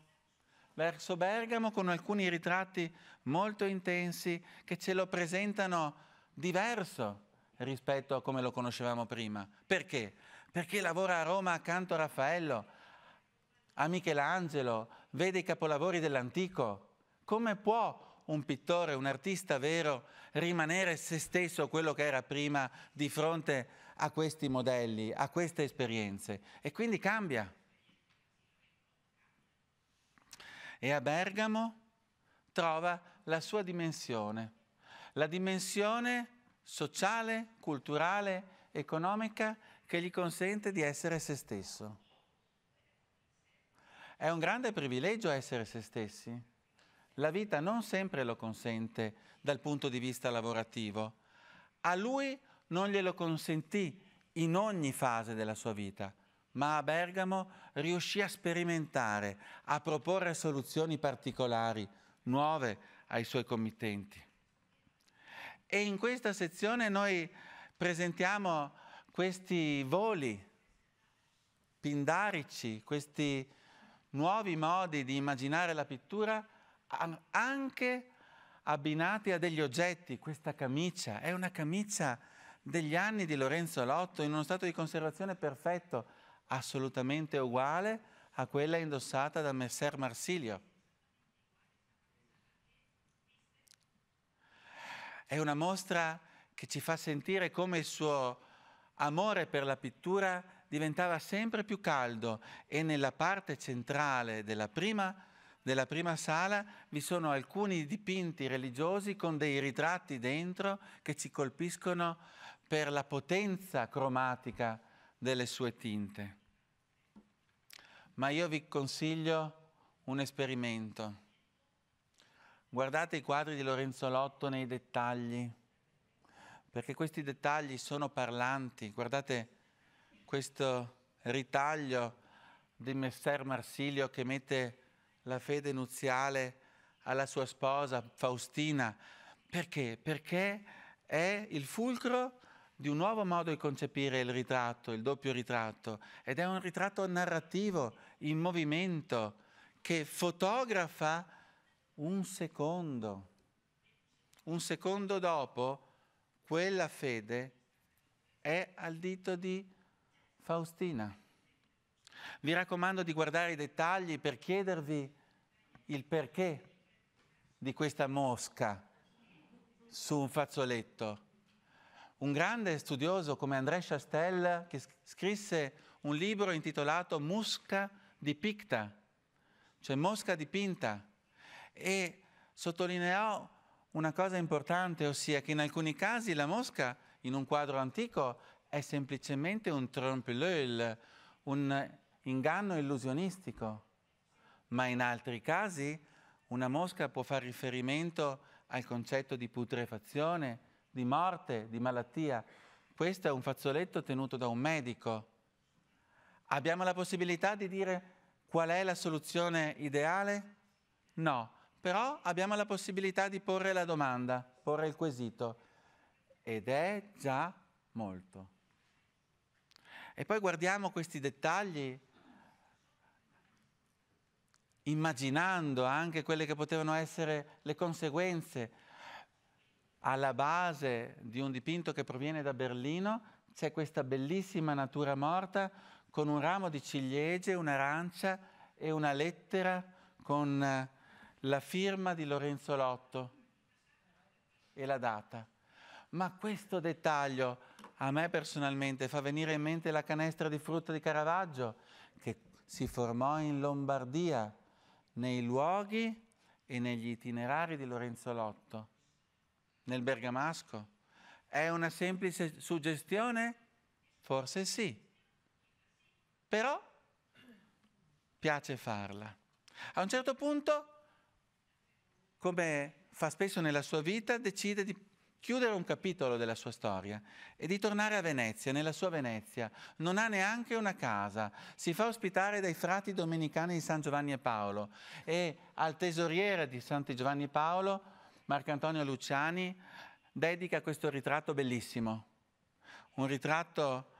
A: verso Bergamo con alcuni ritratti molto intensi che ce lo presentano diverso rispetto a come lo conoscevamo prima. Perché? Perché lavora a Roma accanto a Raffaello, a Michelangelo, vede i capolavori dell'antico. Come può un pittore, un artista vero, rimanere se stesso quello che era prima di fronte a a questi modelli, a queste esperienze e quindi cambia. E a Bergamo trova la sua dimensione, la dimensione sociale, culturale, economica che gli consente di essere se stesso. È un grande privilegio essere se stessi. La vita non sempre lo consente dal punto di vista lavorativo. A lui non glielo consentì in ogni fase della sua vita, ma a Bergamo riuscì a sperimentare, a proporre soluzioni particolari, nuove ai suoi committenti. E in questa sezione noi presentiamo questi voli pindarici, questi nuovi modi di immaginare la pittura anche abbinati a degli oggetti. Questa camicia è una camicia degli anni di Lorenzo Lotto in uno stato di conservazione perfetto, assolutamente uguale a quella indossata da Messer Marsilio. È una mostra che ci fa sentire come il suo amore per la pittura diventava sempre più caldo e nella parte centrale della prima, della prima, sala vi sono alcuni dipinti religiosi con dei ritratti dentro che ci colpiscono per la potenza cromatica delle sue tinte. Ma io vi consiglio un esperimento. Guardate i quadri di Lorenzo Lotto nei dettagli, perché questi dettagli sono parlanti. Guardate questo ritaglio di Messer Marsilio che mette la fede nuziale alla sua sposa Faustina. Perché? Perché è il fulcro di un nuovo modo di concepire il ritratto, il doppio ritratto, ed è un ritratto narrativo in movimento che fotografa un secondo. Un secondo dopo quella fede è al dito di Faustina. Vi raccomando di guardare i dettagli per chiedervi il perché di questa mosca su un fazzoletto un grande studioso come André Chastel che scrisse un libro intitolato Musca dipicta, cioè mosca dipinta, e sottolineò una cosa importante, ossia che in alcuni casi la mosca in un quadro antico è semplicemente un trompe-l'œil, un inganno illusionistico, ma in altri casi una mosca può fare riferimento al concetto di putrefazione, di morte, di malattia. Questo è un fazzoletto tenuto da un medico. Abbiamo la possibilità di dire qual è la soluzione ideale? No, però abbiamo la possibilità di porre la domanda, porre il quesito ed è già molto. E poi guardiamo questi dettagli immaginando anche quelle che potevano essere le conseguenze alla base di un dipinto che proviene da Berlino c'è questa bellissima natura morta con un ramo di ciliegie, un'arancia e una lettera con eh, la firma di Lorenzo Lotto e la data. Ma questo dettaglio a me personalmente fa venire in mente la canestra di frutta di Caravaggio che si formò in Lombardia nei luoghi e negli itinerari di Lorenzo Lotto nel bergamasco? È una semplice suggestione? Forse sì. Però piace farla. A un certo punto, come fa spesso nella sua vita, decide di chiudere un capitolo della sua storia e di tornare a Venezia, nella sua Venezia. Non ha neanche una casa, si fa ospitare dai frati domenicani di San Giovanni e Paolo e al tesoriere di San Giovanni e Paolo Marcantonio Luciani dedica questo ritratto bellissimo, un ritratto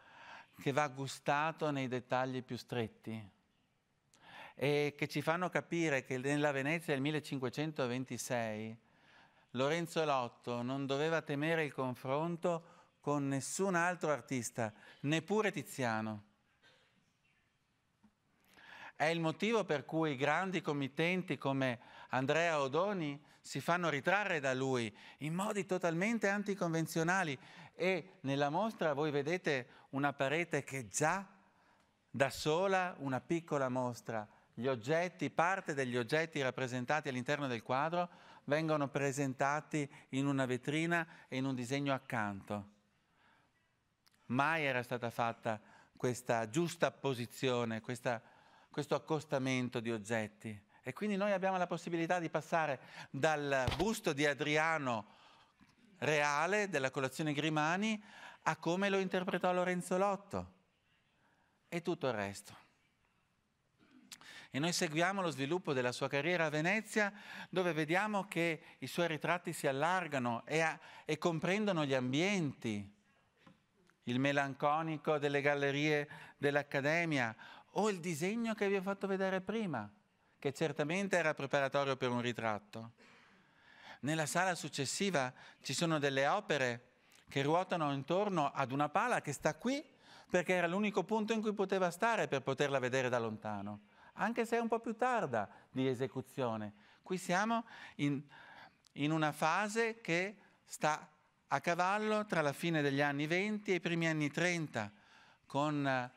A: che va gustato nei dettagli più stretti e che ci fanno capire che nella Venezia del 1526 Lorenzo Lotto non doveva temere il confronto con nessun altro artista, neppure Tiziano. È il motivo per cui grandi committenti come Andrea Odoni si fanno ritrarre da lui in modi totalmente anticonvenzionali e nella mostra voi vedete una parete che già da sola una piccola mostra, gli oggetti, parte degli oggetti rappresentati all'interno del quadro vengono presentati in una vetrina e in un disegno accanto. Mai era stata fatta questa giusta posizione, questa, questo accostamento di oggetti. E quindi noi abbiamo la possibilità di passare dal busto di Adriano reale della collezione Grimani a come lo interpretò Lorenzo Lotto e tutto il resto. E noi seguiamo lo sviluppo della sua carriera a Venezia, dove vediamo che i suoi ritratti si allargano e, a, e comprendono gli ambienti, il melanconico delle gallerie dell'Accademia o il disegno che vi ho fatto vedere prima che certamente era preparatorio per un ritratto. Nella sala successiva ci sono delle opere che ruotano intorno ad una pala che sta qui perché era l'unico punto in cui poteva stare per poterla vedere da lontano, anche se è un po' più tarda di esecuzione. Qui siamo in, in una fase che sta a cavallo tra la fine degli anni 20 e i primi anni 30, con eh,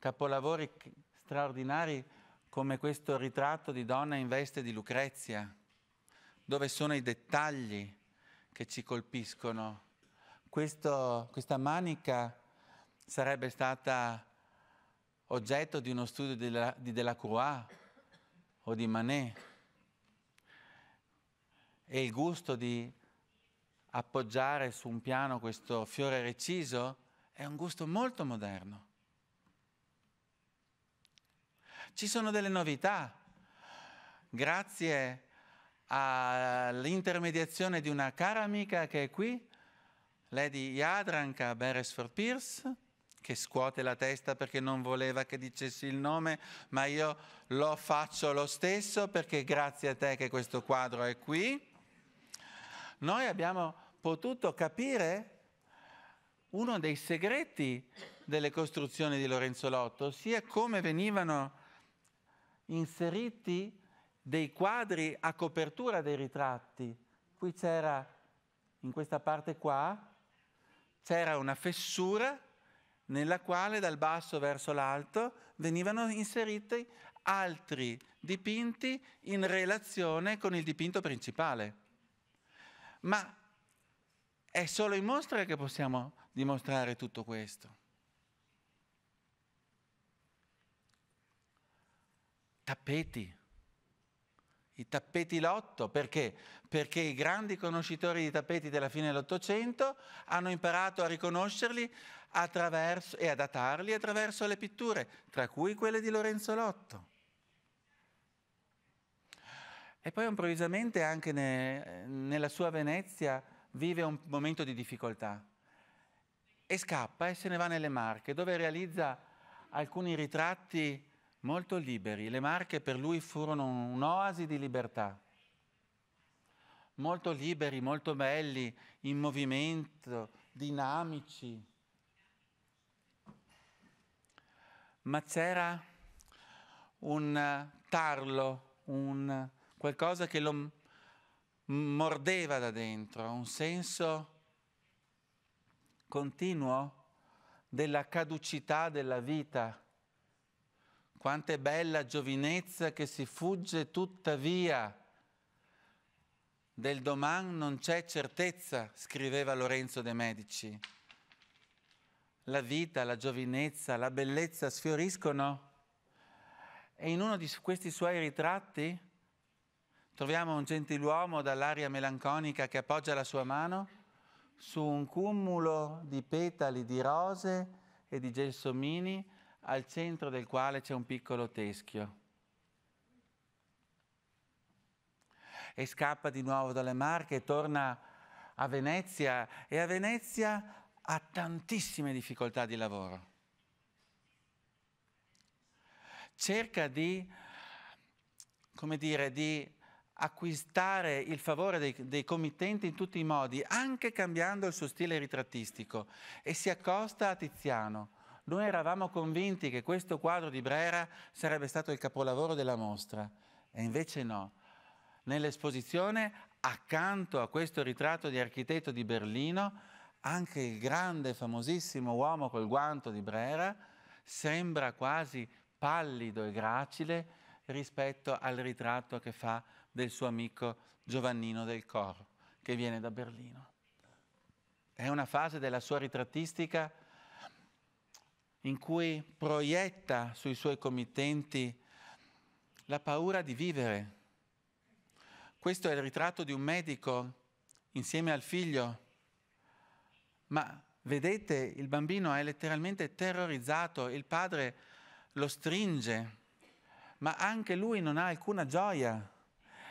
A: capolavori straordinari come questo ritratto di donna in veste di Lucrezia, dove sono i dettagli che ci colpiscono. Questo, questa manica sarebbe stata oggetto di uno studio di, la, di Delacroix o di Manet e il gusto di appoggiare su un piano questo fiore reciso è un gusto molto moderno. Ci sono delle novità. Grazie all'intermediazione di una cara amica che è qui, Lady Yadranka Beresford Pierce, che scuote la testa perché non voleva che dicessi il nome, ma io lo faccio lo stesso perché grazie a te che questo quadro è qui. Noi abbiamo potuto capire uno dei segreti delle costruzioni di Lorenzo Lotto, ossia come venivano inseriti dei quadri a copertura dei ritratti. Qui c'era, in questa parte qua, c'era una fessura nella quale dal basso verso l'alto venivano inseriti altri dipinti in relazione con il dipinto principale. Ma è solo in mostra che possiamo dimostrare tutto questo. tappeti. I tappeti lotto, perché? Perché i grandi conoscitori di tappeti della fine dell'Ottocento hanno imparato a riconoscerli attraverso, e a datarli attraverso le pitture, tra cui quelle di Lorenzo Lotto. E poi improvvisamente anche ne, nella sua Venezia vive un momento di difficoltà e scappa e se ne va nelle Marche, dove realizza alcuni ritratti molto liberi. Le Marche per lui furono un'oasi di libertà. Molto liberi, molto belli, in movimento, dinamici. Ma c'era un eh, tarlo, un qualcosa che lo mordeva da dentro, un senso continuo della caducità della vita quanto è bella giovinezza che si fugge tuttavia. Del domani non c'è certezza, scriveva Lorenzo de' Medici. La vita, la giovinezza, la bellezza sfioriscono. E in uno di questi suoi ritratti troviamo un gentiluomo dall'aria melanconica che appoggia la sua mano su un cumulo di petali di rose e di gelsomini al centro del quale c'è un piccolo teschio. E scappa di nuovo dalle Marche torna a Venezia e a Venezia ha tantissime difficoltà di lavoro. Cerca di, come dire, di acquistare il favore dei, dei, committenti in tutti i modi, anche cambiando il suo stile ritrattistico, e si accosta a Tiziano noi eravamo convinti che questo quadro di Brera sarebbe stato il capolavoro della mostra, e invece no. Nell'esposizione, accanto a questo ritratto di architetto di Berlino, anche il grande, famosissimo uomo col guanto di Brera sembra quasi pallido e gracile rispetto al ritratto che fa del suo amico Giovannino del Cor, che viene da Berlino. È una fase della sua ritrattistica in cui proietta sui suoi committenti la paura di vivere. Questo è il ritratto di un medico insieme al figlio, ma vedete il bambino è letteralmente terrorizzato, il padre lo stringe, ma anche lui non ha alcuna gioia.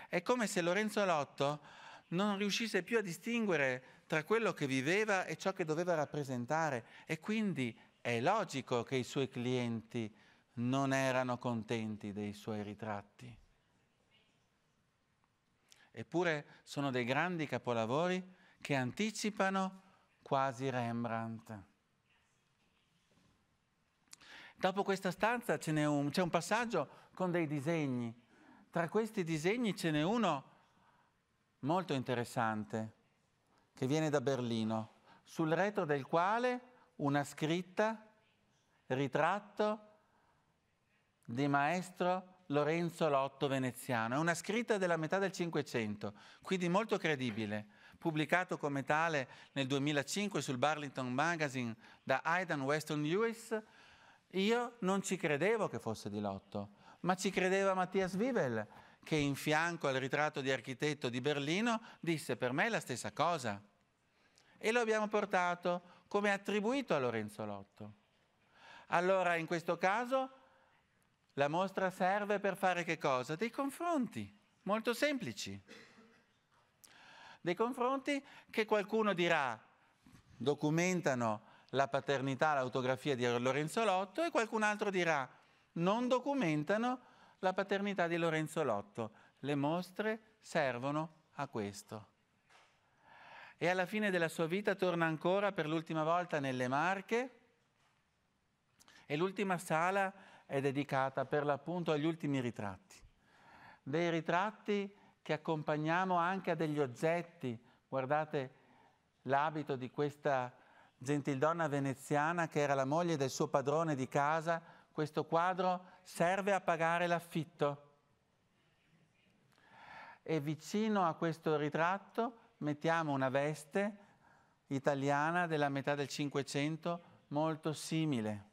A: È come se Lorenzo Lotto non riuscisse più a distinguere tra quello che viveva e ciò che doveva rappresentare e quindi è logico che i suoi clienti non erano contenti dei suoi ritratti. Eppure sono dei grandi capolavori che anticipano quasi Rembrandt. Dopo questa stanza c'è un, un passaggio con dei disegni. Tra questi disegni ce n'è uno molto interessante che viene da Berlino, sul retro del quale una scritta, ritratto di maestro Lorenzo Lotto Veneziano. È una scritta della metà del Cinquecento, quindi molto credibile, pubblicato come tale nel 2005 sul Burlington Magazine da Aidan Weston Lewis. Io non ci credevo che fosse di Lotto, ma ci credeva Mattias Wivel, che in fianco al ritratto di architetto di Berlino disse per me è la stessa cosa. E lo abbiamo portato come attribuito a Lorenzo Lotto. Allora in questo caso la mostra serve per fare che cosa? Dei confronti, molto semplici. Dei confronti che qualcuno dirà documentano la paternità, l'autografia di Lorenzo Lotto e qualcun altro dirà non documentano la paternità di Lorenzo Lotto. Le mostre servono a questo e alla fine della sua vita torna ancora per l'ultima volta nelle Marche e l'ultima sala è dedicata per l'appunto agli ultimi ritratti, dei ritratti che accompagniamo anche a degli oggetti. Guardate l'abito di questa gentildonna veneziana che era la moglie del suo padrone di casa, questo quadro serve a pagare l'affitto. E vicino a questo ritratto mettiamo una veste italiana della metà del Cinquecento molto simile.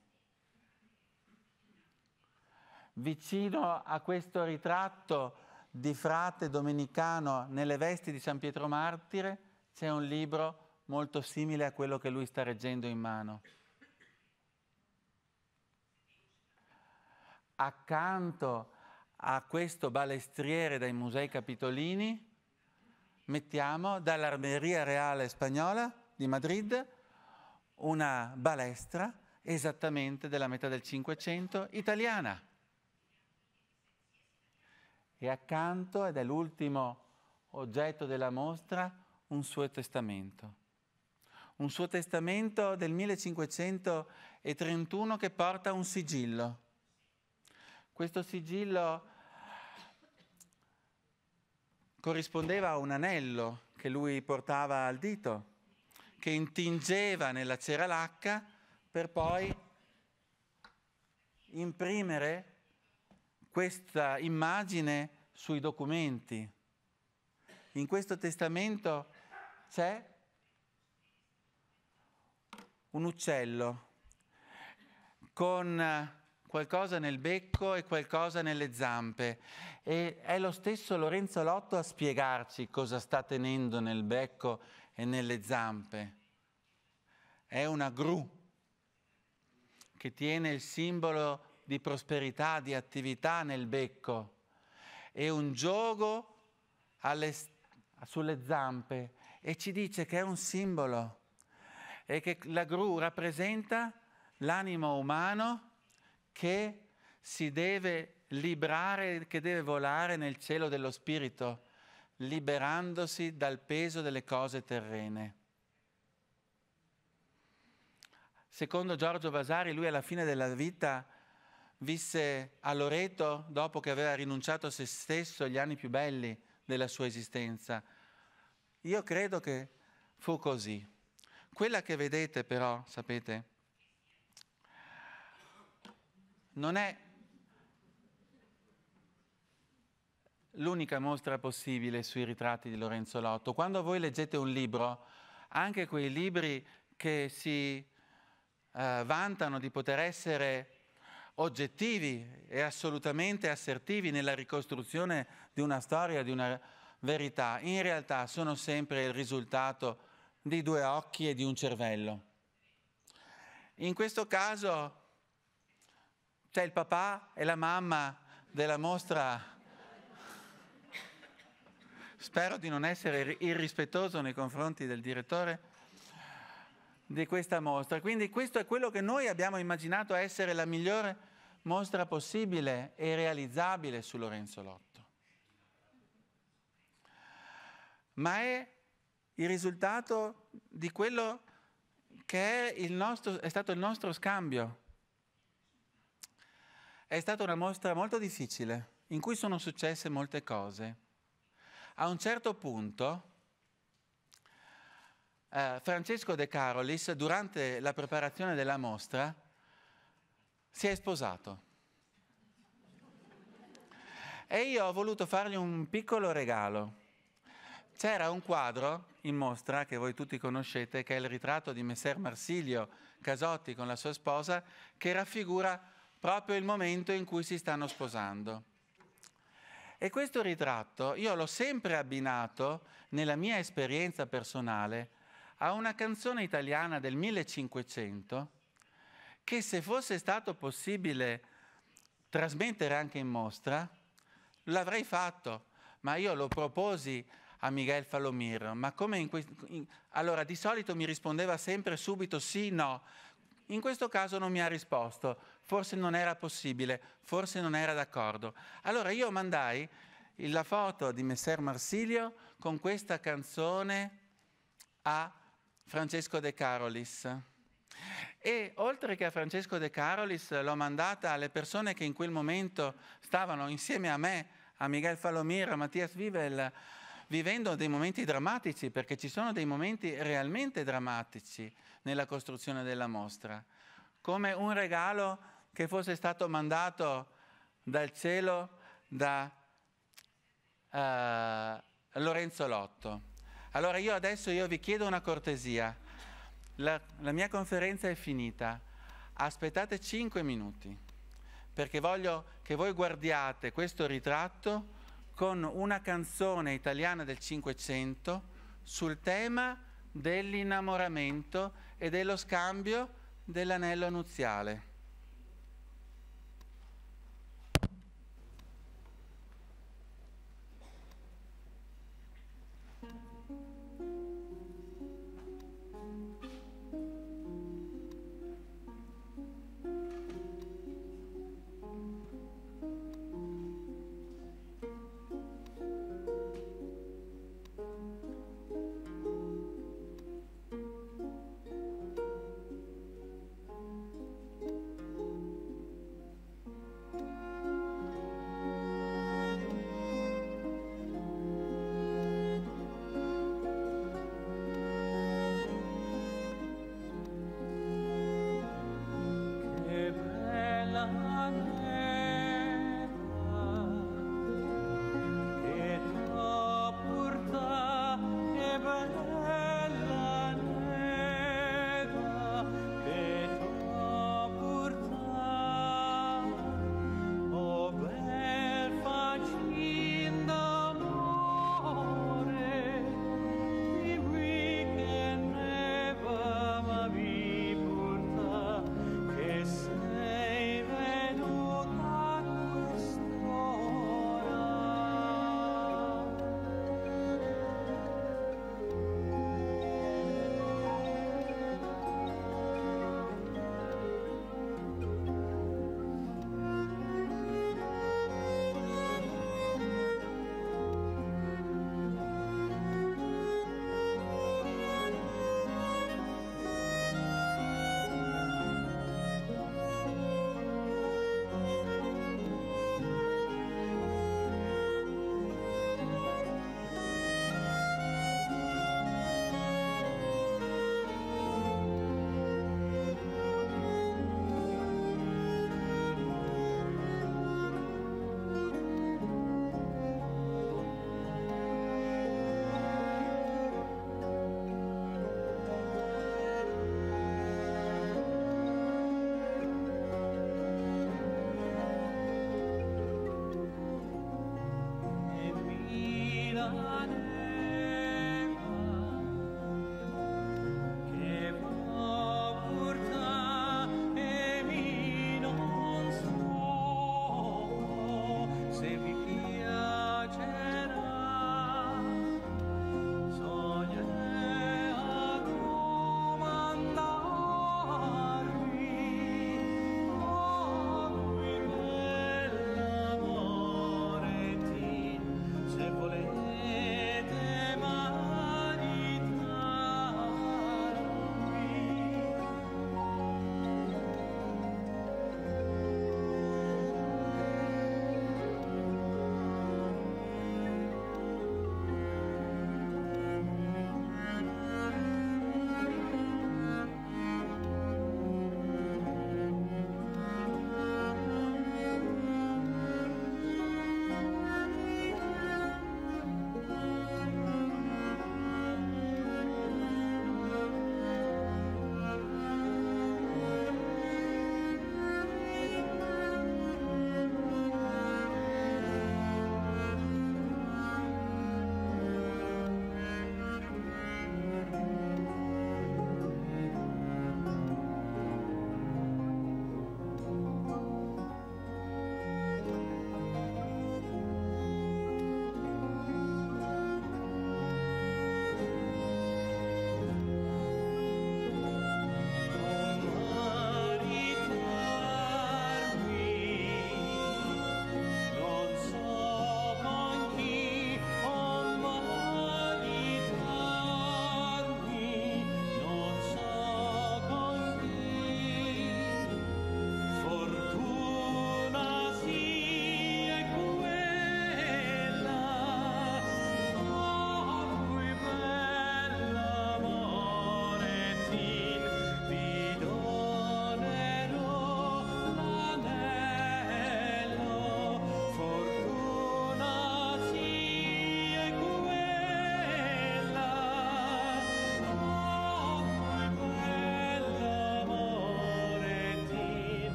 A: Vicino a questo ritratto di frate domenicano nelle vesti di San Pietro Martire c'è un libro molto simile a quello che lui sta reggendo in mano. Accanto a questo balestriere dai Musei Capitolini mettiamo dall'Armeria Reale Spagnola di Madrid una balestra esattamente della metà del Cinquecento italiana. E accanto, ed è l'ultimo oggetto della mostra, un suo testamento. Un suo testamento del 1531 che porta un sigillo. Questo sigillo corrispondeva a un anello che lui portava al dito, che intingeva nella cera lacca per poi imprimere questa immagine sui documenti. In questo testamento c'è un uccello con qualcosa nel becco e qualcosa nelle zampe. E è lo stesso Lorenzo Lotto a spiegarci cosa sta tenendo nel becco e nelle zampe. È una gru che tiene il simbolo di prosperità, di attività nel becco È un giogo alle, sulle zampe e ci dice che è un simbolo e che la gru rappresenta l'animo umano che si deve librare, che deve volare nel cielo dello Spirito, liberandosi dal peso delle cose terrene. Secondo Giorgio Vasari, lui alla fine della vita visse a Loreto dopo che aveva rinunciato a se stesso gli anni più belli della sua esistenza. Io credo che fu così. Quella che vedete però, sapete, non è l'unica mostra possibile sui ritratti di Lorenzo Lotto. Quando voi leggete un libro, anche quei libri che si eh, vantano di poter essere oggettivi e assolutamente assertivi nella ricostruzione di una storia, di una verità, in realtà sono sempre il risultato di due occhi e di un cervello. In questo caso cioè il papà e la mamma della mostra. Spero di non essere irrispettoso nei confronti del direttore di questa mostra. Quindi questo è quello che noi abbiamo immaginato essere la migliore mostra possibile e realizzabile su Lorenzo Lotto. Ma è il risultato di quello che è, nostro, è stato il nostro scambio è stata una mostra molto difficile, in cui sono successe molte cose. A un certo punto, eh, Francesco De Carolis, durante la preparazione della mostra, si è sposato. E io ho voluto fargli un piccolo regalo. C'era un quadro in mostra che voi tutti conoscete, che è il ritratto di Messer Marsilio Casotti con la sua sposa, che raffigura proprio il momento in cui si stanno sposando. E questo ritratto io l'ho sempre abbinato, nella mia esperienza personale, a una canzone italiana del 1500 che se fosse stato possibile trasmettere anche in mostra, l'avrei fatto, ma io lo proposi a Miguel Falomir, ma come in questo... allora, di solito mi rispondeva sempre subito sì, no. In questo caso non mi ha risposto, forse non era possibile, forse non era d'accordo. Allora io mandai la foto di Messer Marsilio con questa canzone a Francesco De Carolis. E oltre che a Francesco De Carolis l'ho mandata alle persone che in quel momento stavano insieme a me, a Miguel Falomir, a Mattias Vivel, vivendo dei momenti drammatici, perché ci sono dei momenti realmente drammatici nella costruzione della mostra, come un regalo che fosse stato mandato dal cielo da uh, Lorenzo Lotto. Allora io adesso io vi chiedo una cortesia. La, la mia conferenza è finita. Aspettate 5 minuti perché voglio che voi guardiate questo ritratto con una canzone italiana del Cinquecento sul tema dell'innamoramento e dello scambio dell'anello nuziale.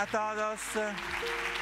A: a todos.